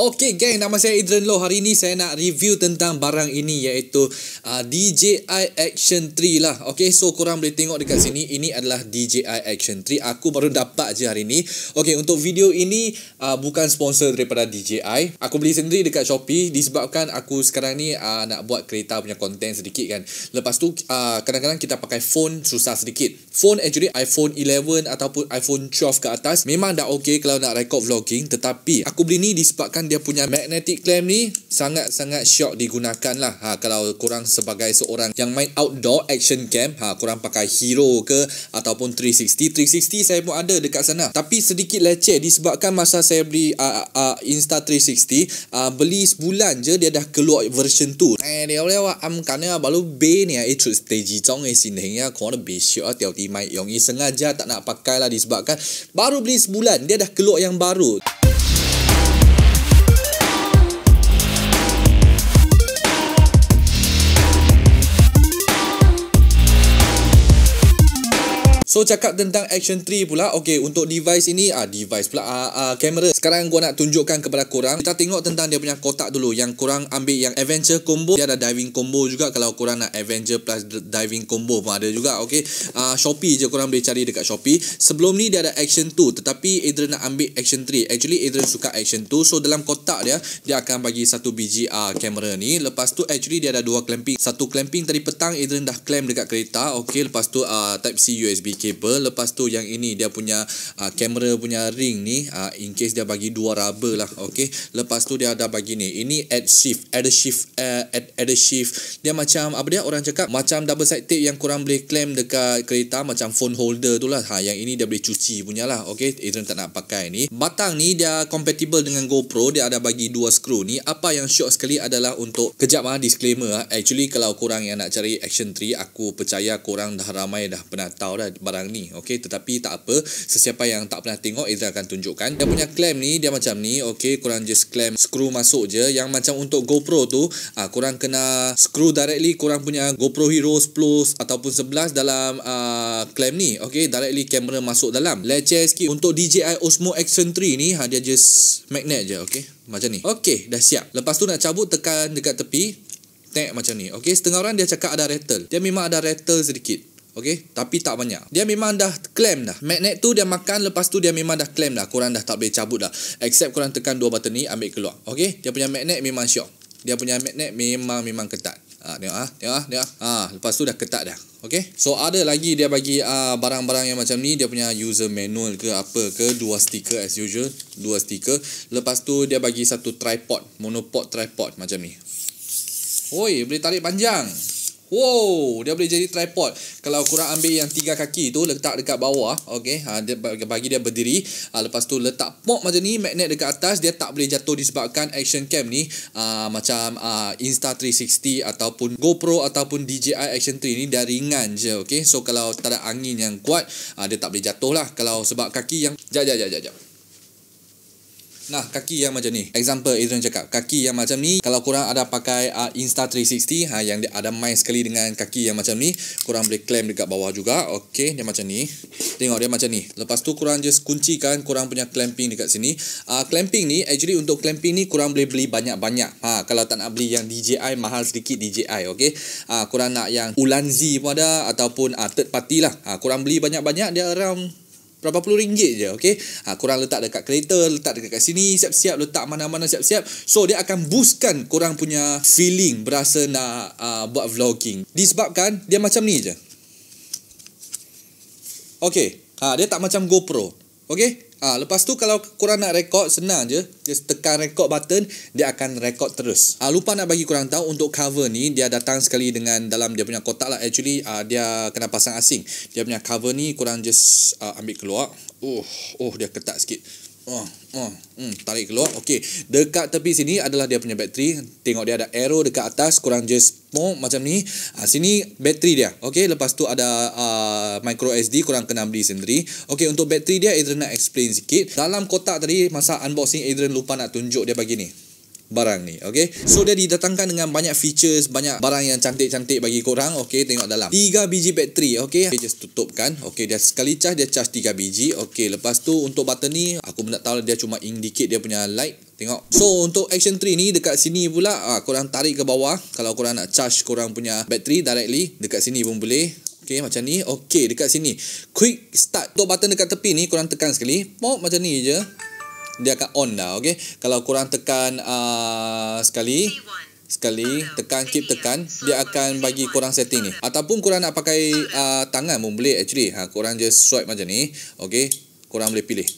Okay Gang. nama saya Idren Low. Hari ini saya nak review tentang barang ini iaitu uh, DJI Action 3 lah. Okay, so korang boleh tengok dekat sini. Ini adalah DJI Action 3. Aku baru dapat je hari ini. Okay, untuk video ini uh, bukan sponsor daripada DJI. Aku beli sendiri dekat Shopee disebabkan aku sekarang ni uh, nak buat kereta punya konten sedikit kan. Lepas tu uh, kadang-kadang uh, kita pakai phone susah sedikit. Phone actually iPhone 11 ataupun iPhone 12 ke atas memang dah okay kalau nak record vlogging. Tetapi aku beli ni disebabkan dia punya magnetic clamp ni sangat-sangat shock digunakan lah ha, kalau kurang sebagai seorang yang main outdoor action cam ha, korang pakai hero ke ataupun 360 360 saya pun ada dekat sana tapi sedikit leceh disebabkan masa saya beli uh, uh, Insta360 uh, beli sebulan je dia dah keluar version tu eh dia boleh buat am ya baru B ni ya itu stage jong eh sini ya korang lebih syok lah tiap-tiap main yang ini eh, sengaja tak nak pakai lah disebabkan baru beli sebulan dia dah keluar yang baru Thank cakap tentang action 3 pula okey untuk device ini ah device pula ah, ah kamera sekarang gua nak tunjukkan kepada korang kita tengok tentang dia punya kotak dulu yang korang ambil yang Avenger combo dia ada diving combo juga kalau korang nak Avenger plus diving combo pun ada juga okey ah Shopee je korang boleh cari dekat Shopee sebelum ni dia ada action 2 tetapi Adrian nak ambil action 3 actually Adrian suka action 2 so dalam kotak dia dia akan bagi satu biji ah kamera ni lepas tu actually dia ada dua clamping satu clamping tadi petang Adrian dah clamp dekat kereta okey lepas tu ah type C USB cable kabel lepas tu yang ini dia punya uh, kamera punya ring ni uh, in case dia bagi dua rubber lah okay. lepas tu dia ada bagi ni ini add shift add shift uh, add add shift dia macam apa dia orang cakap macam double side tape yang kurang boleh clamp dekat kereta macam phone holder tu lah ha yang ini dia boleh cuci punyalah okay. Adrian tak nak pakai ni batang ni dia compatible dengan GoPro dia ada bagi dua screw ni apa yang shock sekali adalah untuk kejap ah disclaimer ah, actually kalau kurang yang nak cari action 3 aku percaya kurang dah ramai dah pernah tahu dah barang ni okey tetapi tak apa sesiapa yang tak pernah tengok Ezra akan tunjukkan dia punya clamp ni dia macam ni okey kurang just clamp screw masuk je yang macam untuk GoPro tu uh, ah, kurang kena screw directly kurang punya GoPro Hero 10 ataupun 11 dalam uh, ah, clamp ni okey directly kamera masuk dalam leceh sikit untuk DJI Osmo Action 3 ni ha, dia just magnet je okey macam ni okey dah siap lepas tu nak cabut tekan dekat tepi tek macam ni okay. setengah orang dia cakap ada rattle dia memang ada rattle sedikit Okay, tapi tak banyak. Dia memang dah clamp dah. Magnet tu dia makan lepas tu dia memang dah clamp dah. Korang dah tak boleh cabut dah. Except korang tekan dua button ni ambil keluar. Okay, dia punya magnet memang syok. Dia punya magnet memang memang ketat. Ah, ha, tengok ah, ha. tengok ah, tengok. Ha. Ah, ha. lepas tu dah ketat dah. Okay, So ada lagi dia bagi ah, barang-barang uh, yang macam ni, dia punya user manual ke apa ke, dua stiker as usual, dua stiker. Lepas tu dia bagi satu tripod, monopod tripod macam ni. Oi, boleh tarik panjang. Wow, dia boleh jadi tripod. Kalau korang ambil yang tiga kaki tu, letak dekat bawah. Okay, ha, dia bagi dia berdiri. Ha, lepas tu letak pop macam ni, magnet dekat atas. Dia tak boleh jatuh disebabkan action cam ni. Ha, macam ha, Insta360 ataupun GoPro ataupun DJI Action 3 ni. Dia ringan je, okay. So, kalau tak ada angin yang kuat, ha, dia tak boleh jatuh lah. Kalau sebab kaki yang... Sekejap, sekejap, sekejap, sekejap. Nah, kaki yang macam ni. Example Adrian cakap, kaki yang macam ni, kalau kurang ada pakai uh, ah, Insta360, ha, yang ada main sekali dengan kaki yang macam ni, korang boleh claim dekat bawah juga. Okey, dia macam ni. Tengok dia macam ni. Lepas tu kurang just kuncikan kurang punya clamping dekat sini. Uh, clamping ni, actually untuk clamping ni, kurang boleh beli banyak-banyak. Ha, kalau tak nak beli yang DJI, mahal sedikit DJI. Okey, uh, kurang nak yang Ulanzi pun ada ataupun uh, third party lah. Ha, kurang beli banyak-banyak, dia around berapa puluh ringgit je okay? ha, korang letak dekat kereta letak dekat sini siap-siap letak mana-mana siap-siap so dia akan boostkan korang punya feeling berasa nak uh, buat vlogging disebabkan dia macam ni je okay ha, dia tak macam GoPro okay Ah ha, lepas tu kalau korang nak rekod senang je just tekan rekod button dia akan rekod terus. Ah ha, lupa nak bagi korang tahu untuk cover ni dia datang sekali dengan dalam dia punya kotak lah actually uh, dia kena pasang asing. Dia punya cover ni korang just uh, ambil keluar. Oh oh dia ketat sikit. Oh, oh, hmm, tarik keluar. Okey, dekat tepi sini adalah dia punya bateri. Tengok dia ada arrow dekat atas kurang je pom macam ni. Ah sini bateri dia. Okey, lepas tu ada uh, micro SD kurang ke 6 sendiri. Okey, untuk bateri dia Adrian nak explain sikit. Dalam kotak tadi masa unboxing Adrian lupa nak tunjuk dia bagi ni barang ni ok so dia didatangkan dengan banyak features banyak barang yang cantik-cantik bagi korang ok tengok dalam 3 biji bateri ok ok just tutupkan ok dia sekali charge dia charge 3 biji ok lepas tu untuk button ni aku nak tahu dia cuma indicate dia punya light tengok so untuk action 3 ni dekat sini pula ha, korang tarik ke bawah kalau korang nak charge korang punya bateri directly dekat sini pun boleh okay macam ni okay dekat sini quick start untuk button dekat tepi ni korang tekan sekali pop macam ni je dia akan on dah okey kalau kurang tekan uh, sekali sekali tekan keep tekan dia akan bagi kurang setting ni ataupun kurang nak pakai uh, tangan pun boleh actually ha kurang just swipe macam ni okey kurang boleh pilih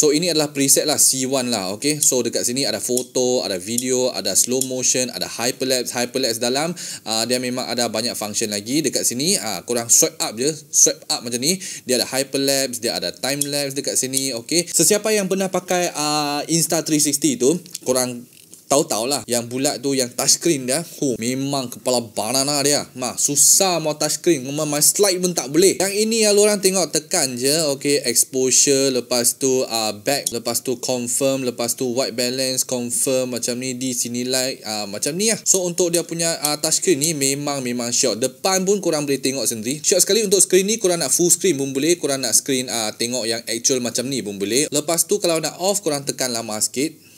So ini adalah preset lah C1 lah okay. So dekat sini ada foto, ada video, ada slow motion, ada hyperlapse Hyperlapse dalam uh, dia memang ada banyak function lagi Dekat sini uh, korang swipe up je Swipe up macam ni Dia ada hyperlapse, dia ada timelapse dekat sini okay. Sesiapa yang pernah pakai uh, ah, Insta360 tu Korang tahu-tahu lah yang bulat tu yang touchscreen dia hu, memang kepala banana dia mah susah mau touchscreen memang main slide pun tak boleh yang ini yang orang tengok tekan je okay, exposure lepas tu uh, back lepas tu confirm lepas tu white balance confirm macam ni di sini like uh, macam ni lah so untuk dia punya uh, ah, touchscreen ni memang memang shot depan pun kurang boleh tengok sendiri shot sekali untuk screen ni korang nak full screen pun boleh korang nak screen uh, tengok yang actual macam ni pun boleh lepas tu kalau nak off korang tekan lama sikit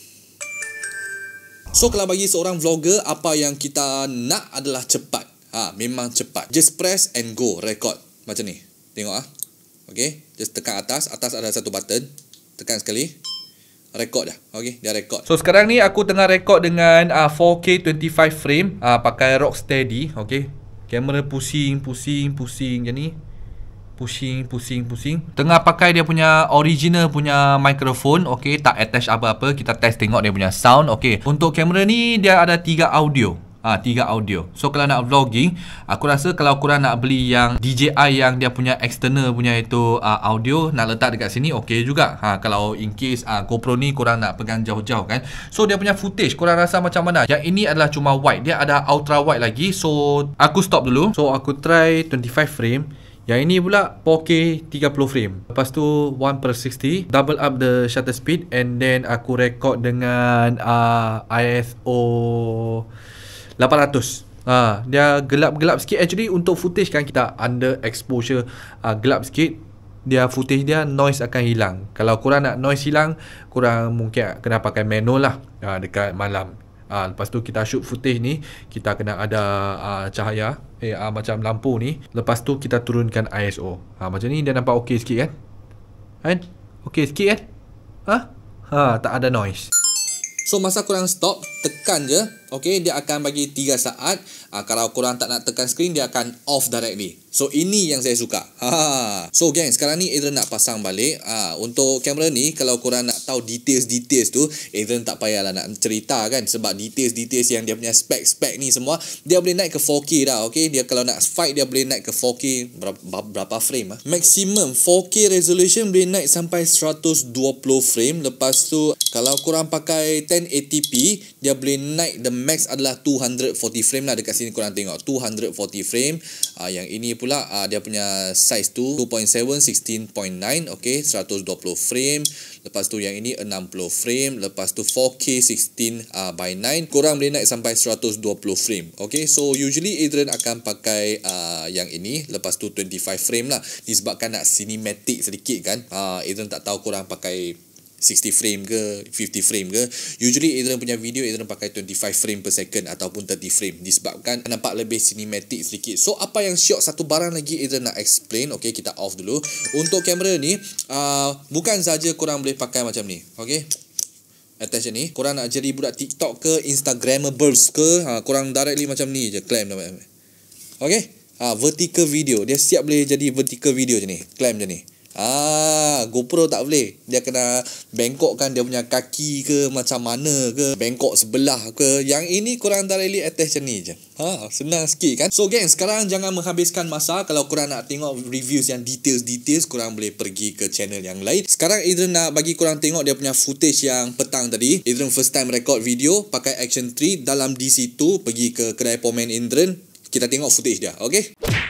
So kalau bagi seorang vlogger apa yang kita nak adalah cepat. Ha memang cepat. Just press and go record macam ni. Tengok ah. okay, just tekan atas, atas ada satu button. Tekan sekali. Record dah. okay, dia record. So sekarang ni aku tengah record dengan uh, 4K 25 frame uh, pakai Steady, okay. Kamera pusing, pusing, pusing je ni pusing pusing pusing tengah pakai dia punya original punya microphone okey tak attach apa-apa kita test tengok dia punya sound okey untuk kamera ni dia ada 3 audio Ah tiga audio. So kalau nak vlogging, aku rasa kalau kau nak beli yang DJI yang dia punya external punya itu uh, audio nak letak dekat sini okey juga. Ha kalau in case ah, GoPro ni kau nak pegang jauh-jauh kan. So dia punya footage kau rasa macam mana? Yang ini adalah cuma wide, dia ada ultra wide lagi. So aku stop dulu. So aku try 25 frame. Yang ini pula 4K 30 frame Lepas tu 1 per 60 Double up the shutter speed And then aku record dengan uh, ISO 800 uh, Dia gelap-gelap sikit actually Untuk footage kan kita under exposure uh, Gelap sikit dia footage dia noise akan hilang Kalau korang nak noise hilang Korang mungkin kena pakai manual lah uh, Dekat malam Ah, lepas tu kita shoot footage ni, kita kena ada ah, cahaya, eh ah, macam lampu ni. Lepas tu kita turunkan ISO. Ah, macam ni dia nampak okey sikit kan? Kan? Okey sikit kan? Ha? Ha, tak ada noise. So masa kurang stop, tekan je okey dia akan bagi 3 saat uh, kalau korang tak nak tekan screen dia akan off directly so ini yang saya suka ha, ha, ha. so geng sekarang ni Adrian nak pasang balik uh, untuk kamera ni kalau korang nak tahu details-details tu Adrian tak payahlah nak cerita kan sebab details-details yang dia punya spek-spek ni semua dia boleh naik ke 4K dah okey dia kalau nak fight dia boleh naik ke 4K berapa, berapa frame ah ha? maximum 4K resolution boleh naik sampai 120 frame lepas tu kalau korang pakai 1080p dia yang boleh naik the max adalah 240 frame lah dekat sini korang tengok 240 frame uh, yang ini pula uh, dia punya size tu 2.7 16.9 ok 120 frame lepas tu yang ini 60 frame lepas tu 4K 16 uh, by 9 korang boleh naik sampai 120 frame ok so usually Adrian akan pakai uh, yang ini lepas tu 25 frame lah disebabkan nak cinematic sedikit kan uh, Adrian tak tahu korang pakai 60 frame ke 50 frame ke usually Adrian punya video Adrian pakai 25 frame per second ataupun 30 frame disebabkan nampak lebih cinematic sedikit so apa yang syok satu barang lagi Adrian nak explain ok kita off dulu untuk kamera ni uh, bukan saja korang boleh pakai macam ni ok attention ni korang nak jadi budak tiktok ke instagramables ke uh, korang directly macam ni je claim ok uh, vertical video dia siap boleh jadi vertical video je ni claim je ni Ah, GoPro tak boleh. Dia kena bengkokkan dia punya kaki ke macam mana ke, bengkok sebelah ke. Yang ini kurang tak elite attach macam ni je. Ha, senang sikit kan? So geng, sekarang jangan menghabiskan masa. Kalau korang nak tengok reviews yang details-details, korang boleh pergi ke channel yang lain. Sekarang Adrian nak bagi korang tengok dia punya footage yang petang tadi. Adrian first time record video pakai Action 3 dalam DC2 pergi ke kedai Pomen Adrian. Kita tengok footage dia, okay?